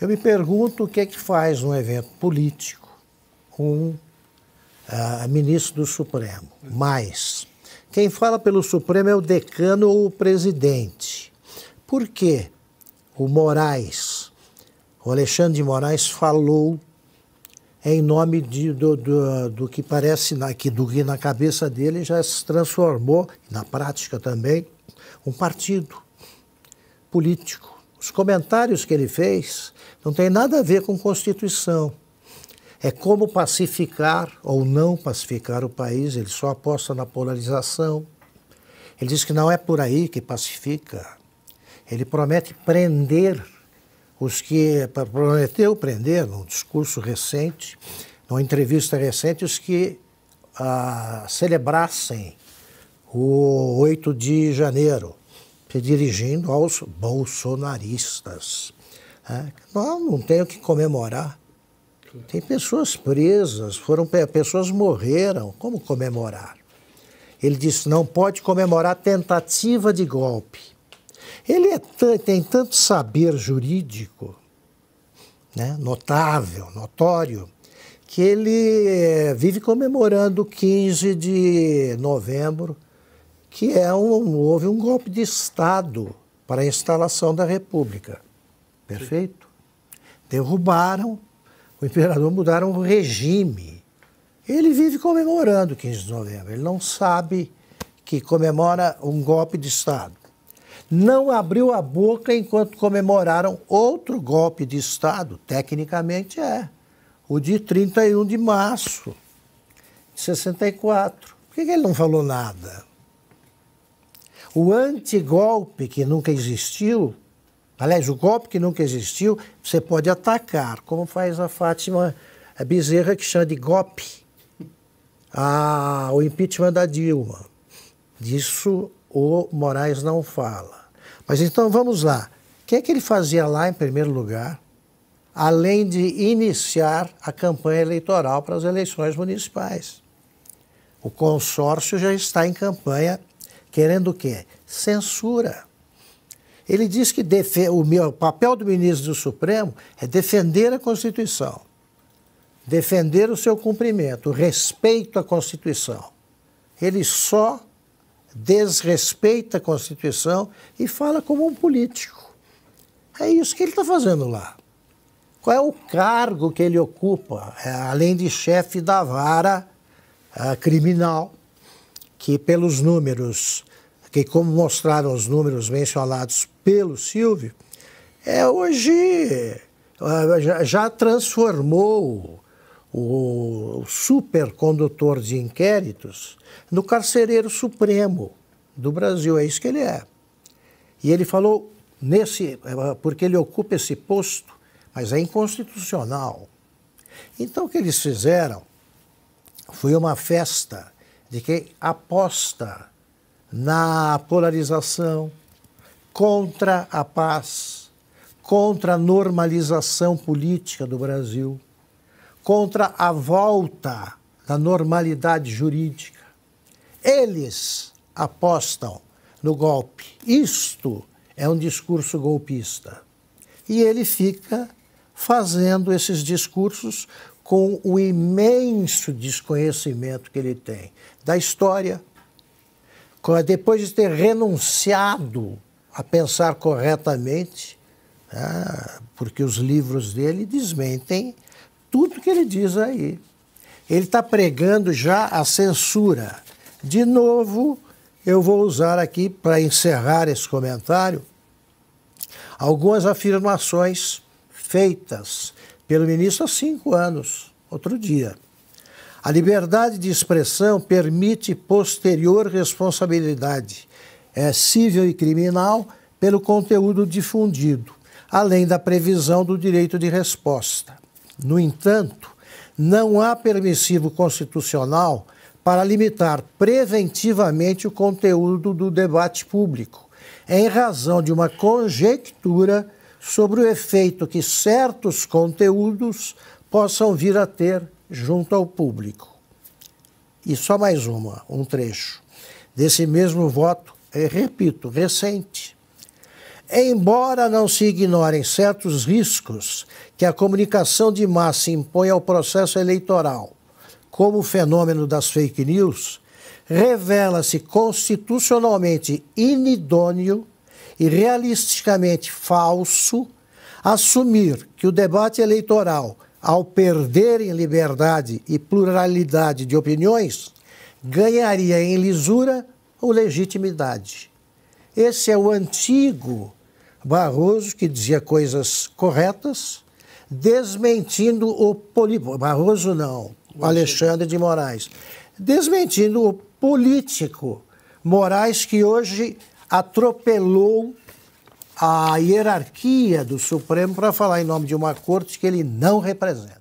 Eu me pergunto o que é que faz um evento político um uh, ministro do Supremo. Mas quem fala pelo Supremo é o decano ou o presidente. Por quê? O Moraes, o Alexandre de Moraes falou em nome de, do, do, do, que parece na, que, do que na cabeça dele já se transformou, na prática também, um partido político os comentários que ele fez não tem nada a ver com Constituição. É como pacificar ou não pacificar o país, ele só aposta na polarização. Ele diz que não é por aí que pacifica. Ele promete prender os que. prometeu prender, num discurso recente, numa entrevista recente, os que ah, celebrassem o 8 de janeiro se dirigindo aos bolsonaristas. É, não, não tenho que comemorar. Tem pessoas presas, foram pessoas morreram. Como comemorar? Ele disse: não pode comemorar tentativa de golpe. Ele é tem tanto saber jurídico, né, notável, notório, que ele eh, vive comemorando 15 de novembro que é um, houve um golpe de Estado para a instalação da República. Perfeito? Derrubaram o imperador, mudaram o regime. Ele vive comemorando 15 de novembro, ele não sabe que comemora um golpe de Estado. Não abriu a boca enquanto comemoraram outro golpe de Estado, tecnicamente é, o de 31 de março de 64. Por que ele não falou nada? O antigolpe que nunca existiu, aliás, o golpe que nunca existiu, você pode atacar, como faz a Fátima Bezerra, que chama de golpe, ah, o impeachment da Dilma. Disso o Moraes não fala. Mas então vamos lá. O que é que ele fazia lá em primeiro lugar, além de iniciar a campanha eleitoral para as eleições municipais? O consórcio já está em campanha querendo o quê? Censura. Ele diz que o, meu... papel do ministro do Supremo é defender a Constituição, defender o seu cumprimento, o respeito à Constituição. Ele só desrespeita a Constituição e fala como um político. É isso que ele está fazendo lá. Qual é o cargo que ele ocupa, é, além de chefe da vara é, criminal? que pelos números, que como mostraram os números mencionados pelo Silvio, é hoje ah, já transformou o supercondutor de inquéritos no carcereiro supremo do Brasil, é isso que ele é. E ele falou nesse ah, porque ele ocupa esse posto, mas é inconstitucional. Então o que eles fizeram foi uma festa de quem aposta na polarização, contra a paz, contra a normalização política do Brasil, contra a volta da normalidade jurídica. Eles apostam no golpe. Isto é um discurso golpista. E ele fica fazendo esses discursos com o imenso desconhecimento que ele tem da história, depois de ter renunciado a pensar corretamente, né, porque os livros dele desmentem tudo que ele diz aí. Ele está pregando já a censura. De novo, eu vou usar aqui, para encerrar esse comentário, algumas afirmações feitas pelo ministro há cinco anos, outro dia. A liberdade de expressão permite posterior responsabilidade é, civil e criminal pelo conteúdo difundido, além da previsão do direito de resposta. No entanto, não há permissivo constitucional para limitar preventivamente o conteúdo do debate público, em razão de uma conjectura sobre o efeito que certos conteúdos possam vir a ter junto ao público. E só mais uma, um trecho desse mesmo voto, é, repito, recente. Embora não se ignorem certos riscos que a comunicação de massa impõe ao processo eleitoral, como o fenômeno das fake news, revela-se constitucionalmente inidôneo e realisticamente falso assumir que o debate eleitoral, ao perder em liberdade e pluralidade de opiniões, ganharia em lisura ou legitimidade. Esse é o antigo Barroso que dizia coisas corretas, desmentindo o político. Barroso não, Alexandre de Moraes. Desmentindo o político Moraes, que hoje atropelou a hierarquia do Supremo para falar em nome de uma corte que ele não representa.